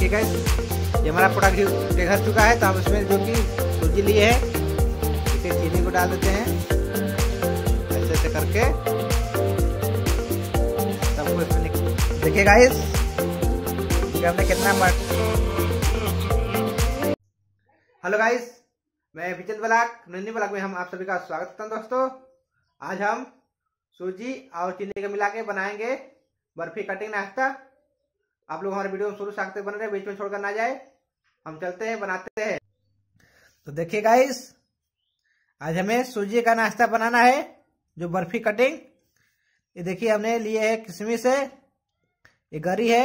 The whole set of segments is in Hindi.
देखिए गैस ये हमारा प्रोडक्ट घर चुका है तो हम इसमें जो कि सूजी लिए है इसे चीनी को डाल देते हैं ऐसे ऐसे करके सबको इसमें देखिए गाइस कि हमने कितना मर हेलो गाइस मैं विजय ब्लाक नंदी ब्लाक में हम आप सभी का स्वागत करता हूं दोस्तों आज हम सूजी और चीनी का मिला के बनाएंगे बर्फी कटिंग नाश्ता आप लोग हमारे वीडियो शुरू से आगे बने रहे बीच में छोड़कर ना जाए हम चलते हैं बनाते हैं तो देखिए गाइस आज हमें सूजी का नाश्ता बनाना है जो बर्फी कटिंग ये देखिए हमने लिए है किशमिश है ये गरी है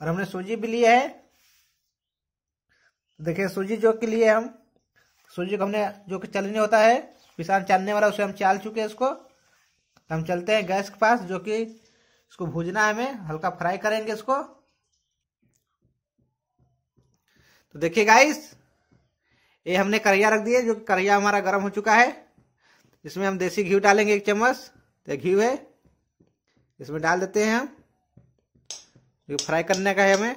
और हमने सूजी भी लिए है तो देखिए सूजी जो के लिए हम सूजी को हमने जो कि चलने होता है पिसान चालने वाला उसे हम चाल चुके हैं इसको हम चलते हैं गैस के पास जो कि इसको भूजना है हमें हल्का फ्राई करेंगे इसको तो देखिए गाइस ये हमने करिया रख दिए जो करिया हमारा गर्म हो चुका है इसमें हम देसी घी डालेंगे एक चम्मच तो घी है इसमें डाल देते हैं हम जो फ्राई करने का है हमें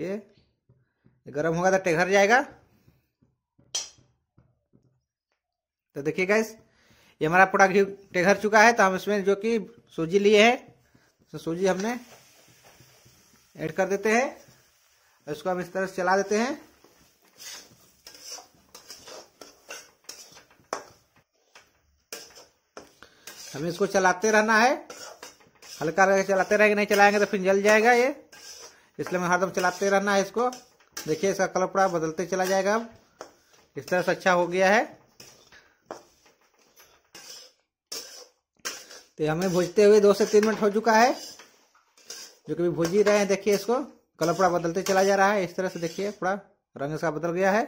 ये गर्म होगा तो टेघर जाएगा तो देखिए गाइस ये हमारा पूरा घी टेघर चुका है तो हम इसमें जो कि सूजी लिए है तो सूजी हमने ऐड कर देते हैं इसको हम इस तरह से चला देते हैं हमें इसको चलाते रहना है हल्का हल्का चलाते रहेंगे नहीं चलाएंगे तो फिर जल जाएगा ये इसलिए हमें हरदम चलाते रहना है इसको देखिए इसका कलर पूरा बदलते चला जाएगा अब इस तरह से अच्छा हो गया है तो हमें भूजते हुए दो से तीन मिनट हो चुका है जो कि भूज ही रहे हैं देखिए इसको कलर पूरा बदलते चला जा रहा है इस तरह से देखिए पूरा रंग इसका बदल गया है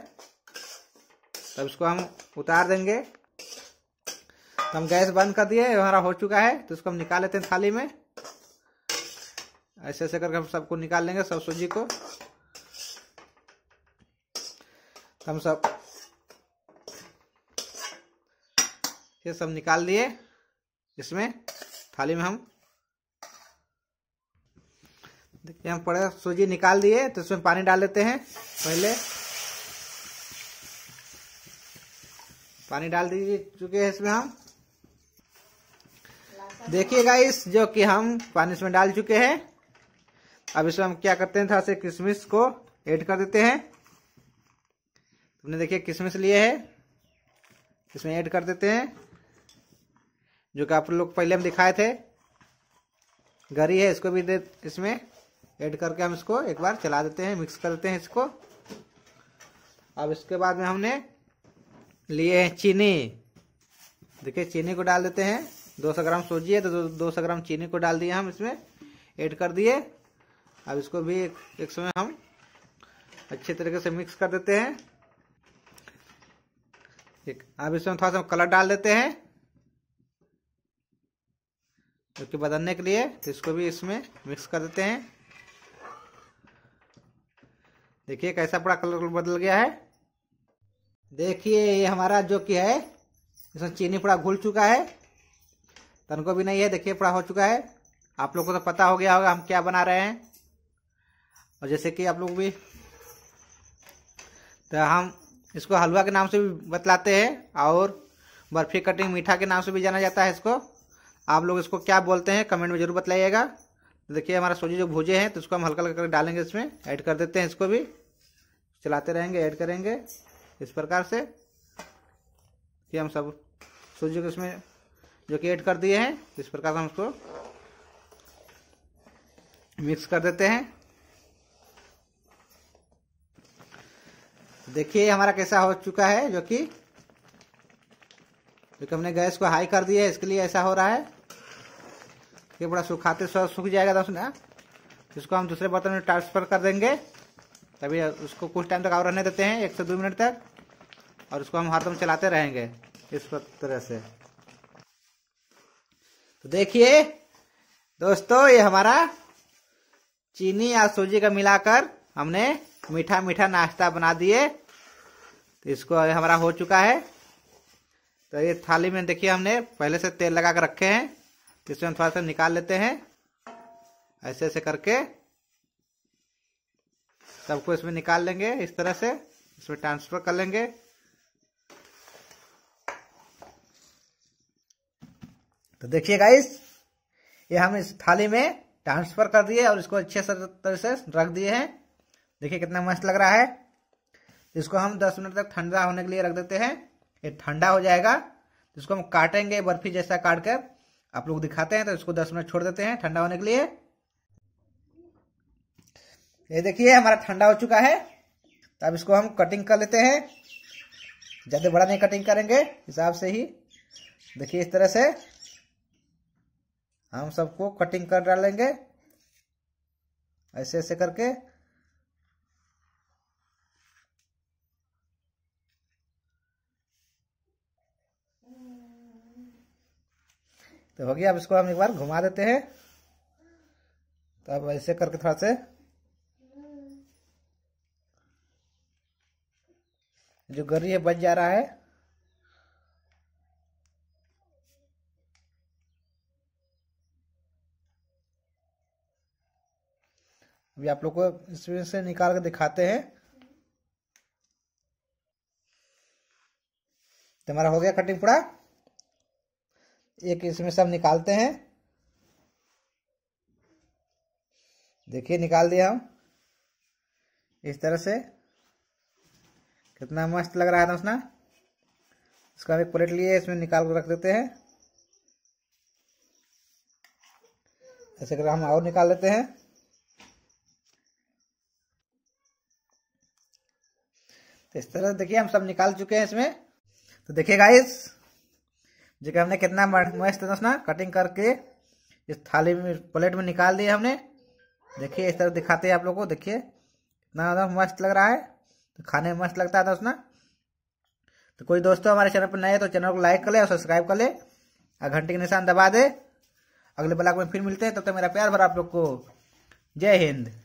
तब इसको हम उतार देंगे तो हम गैस बंद कर दिए हमारा हो चुका है तो इसको हम निकाल लेते हैं थाली में ऐसे ऐसे करके हम सबको निकाल लेंगे सब सूजी को हम सब ये सब निकाल दिए इसमें थाली में हम देखिए हम पड़े सूजी निकाल दिए तो इसमें पानी डाल देते हैं पहले पानी डाल दीजिए चुके हैं इसमें हम देखिए इस जो कि हम पानी इसमें डाल चुके हैं अब इसमें हम क्या करते हैं थोड़ा से किशमिश को ऐड कर देते हैं तुमने देखिए किशमिश लिए है इसमें ऐड कर देते हैं जो कि आप लोग पहले हम दिखाए थे गरी है इसको भी दे इसमें ऐड करके हम इसको एक बार चला देते हैं मिक्स कर देते हैं इसको अब इसके बाद में हमने लिए हैं चीनी देखिए चीनी को डाल देते हैं 200 ग्राम सूजी है तो दो सौ ग्राम चीनी को डाल दिए हम इसमें ऐड कर दिए अब इसको भी एक, एक समय हम अच्छे तरीके से मिक्स कर देते हैं अब इसमें थोड़ा सा कलर डाल देते हैं जो कि बदलने के लिए तो इसको भी इसमें मिक्स कर देते हैं देखिए कैसा पूरा कलर बदल गया है देखिए ये हमारा जो कि है इसमें चीनी पूरा घुल चुका है तनको भी नहीं है देखिए पूरा हो चुका है आप लोग को तो पता हो गया होगा हम क्या बना रहे हैं और जैसे कि आप लोग भी तो हम इसको हलवा के नाम से भी बतलाते हैं और बर्फी कटिंग मीठा के नाम से भी जाना जाता है इसको आप लोग इसको क्या बोलते हैं कमेंट में जरूर बताइएगा तो देखिए हमारा सोजी जो भुजे हैं तो उसको हम हल्का हल्का डालेंगे इसमें ऐड कर देते हैं इसको भी चलाते रहेंगे ऐड करेंगे इस प्रकार से कि हम सब सूजी को इसमें जो कि ऐड कर दिए हैं इस प्रकार से हम उसको मिक्स कर देते हैं देखिए हमारा कैसा हो चुका है जो कि क्योंकि हमने गैस को हाई कर दिया है इसके लिए ऐसा हो रहा है ये बड़ा सुखाते सॉस सूख जाएगा दस तो ना इसको हम दूसरे बर्तन में ट्रांसफर कर देंगे तभी उसको कुछ टाइम तक और रहने देते हैं एक से दो मिनट तक और उसको हम हरदम चलाते रहेंगे इस तरह से तो देखिए दोस्तों ये हमारा चीनी और सूजी का मिलाकर हमने मीठा मीठा नाश्ता बना दिए तो इसको हमारा हो चुका है तो ये थाली में देखिए हमने पहले से तेल लगा कर रखे हैं तो इसमें हम थोड़ा सा निकाल लेते हैं ऐसे ऐसे करके सबको इसमें निकाल लेंगे इस तरह से इसमें ट्रांसफर कर लेंगे तो देखिए गाइस ये हम इस थाली में ट्रांसफर कर दिए और इसको अच्छे से तरह से रख दिए हैं देखिए कितना मस्त लग रहा है इसको हम 10 मिनट तक ठंडा होने के लिए रख देते हैं ये ठंडा हो जाएगा तो इसको हम काटेंगे बर्फी जैसा काट कर आप लोग दिखाते हैं तो इसको दस मिनट छोड़ देते हैं ठंडा होने के लिए ये देखिए हमारा ठंडा हो चुका है तो अब इसको हम कटिंग कर लेते हैं ज़्यादा बड़ा नहीं कटिंग करेंगे हिसाब से ही देखिए इस तरह से हम सबको कटिंग कर डालेंगे ऐसे ऐसे करके तो हो गया अब इसको हम एक बार घुमा देते हैं तो अब ऐसे करके थोड़ा से जो गरी है बच जा रहा है अभी आप लोग को इसमें से निकाल के दिखाते हैं तो हो गया कटिंग पूरा एक इसमें सब निकालते हैं देखिए निकाल दिया हम इस तरह से कितना मस्त लग रहा है उसना इसका एक प्लेट लिए इसमें निकाल कर रख देते हैं ऐसे कर हम और निकाल लेते हैं तो इस तरह देखिए हम सब निकाल चुके हैं इसमें तो देखिए गाइस जिसके हमने कितना मस्त ना कटिंग करके इस थाली में प्लेट में निकाल दिया हमने देखिए इस तरह दिखाते हैं आप लोग को देखिए इतना एकदम मस्त लग रहा है तो खाने में मस्त लगता है दोस्त ना तो कोई दोस्तों हमारे चैनल पर नए तो चैनल को लाइक कर ले और सब्सक्राइब कर ले और घंटे के निशान दबा दे अगले ब्लॉग में फिर मिलते हैं तब तो तक तो मेरा प्यार भरा आप लोग को जय हिंद